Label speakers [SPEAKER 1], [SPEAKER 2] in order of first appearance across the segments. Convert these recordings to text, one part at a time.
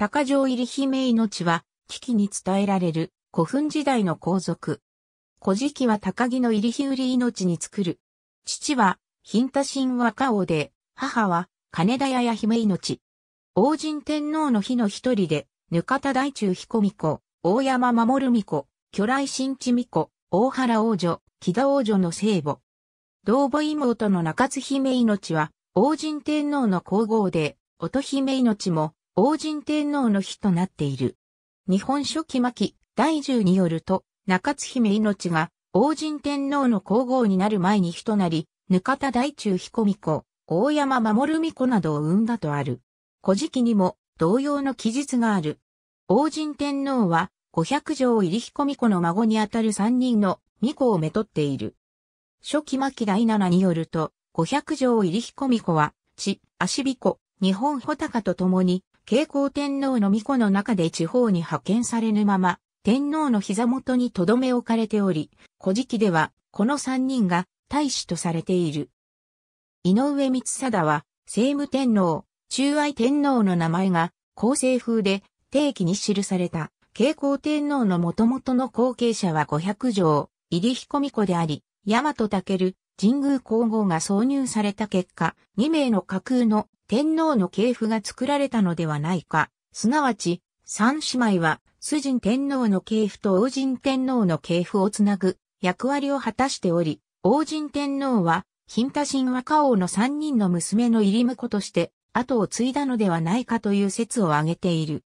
[SPEAKER 1] 高城入姫命は、危機に伝えられる古墳時代の皇族。古事記は高木の入姫売命に作る。父は、貧田神若王で、母は、金田屋や姫命。王神天皇の日の一人で、ぬかた大中彦巫女、大山守巫女、巨来新地巫女、大原王女、木田王女の聖母。同母妹の中津姫命は、王神天皇の皇后で、乙姫命も、王神天皇の日となっている。日本書紀巻第10によると、中津姫命が王神天皇の皇后になる前に日となり、ぬた大中彦巫女、大山守巫女などを生んだとある。古事記にも同様の記述がある。王神天皇は五百条入彦巫女の孫にあたる三人の巫女をめとっている。初期巻第七によると、五百条入彦巫女は、地、足彦、日本穂高と共に、慶光天皇の御子の中で地方に派遣されぬまま、天皇の膝元に留め置かれており、古事記では、この三人が大使とされている。井上光貞は、政武天皇、中愛天皇の名前が、構成風で、定期に記された、慶光天皇の元々の後継者は五百条、入彦巫子であり、大和武、神宮皇后が挿入された結果、2名の架空の天皇の系譜が作られたのではないか。すなわち、三姉妹は、主人天皇の系譜と王神天皇の系譜をつなぐ役割を果たしており、王神天皇は、金太神和歌王の三人の娘の入り婿として、後を継いだのではないかという説を挙げている。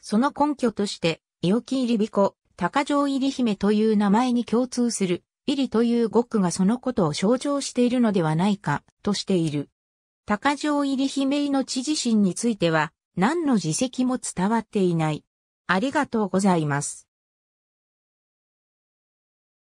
[SPEAKER 1] その根拠として、伊予金入り彦、高城入り姫という名前に共通するイリという語句がそのことを象徴しているのではないか、としている。高城入り姫知自身については、何の自責も伝わっていない。ありがとうございます。